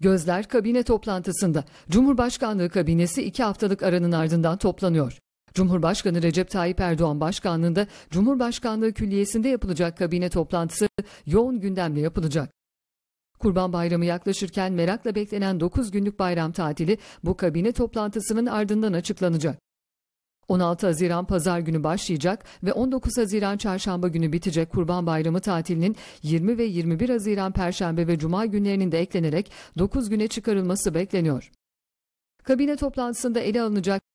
Gözler kabine toplantısında. Cumhurbaşkanlığı kabinesi iki haftalık aranın ardından toplanıyor. Cumhurbaşkanı Recep Tayyip Erdoğan başkanlığında Cumhurbaşkanlığı Külliyesi'nde yapılacak kabine toplantısı yoğun gündemle yapılacak. Kurban Bayramı yaklaşırken merakla beklenen 9 günlük bayram tatili bu kabine toplantısının ardından açıklanacak. 16 Haziran pazar günü başlayacak ve 19 Haziran çarşamba günü bitecek Kurban Bayramı tatilinin 20 ve 21 Haziran perşembe ve cuma günlerinin de eklenerek 9 güne çıkarılması bekleniyor. Kabine toplantısında ele alınacak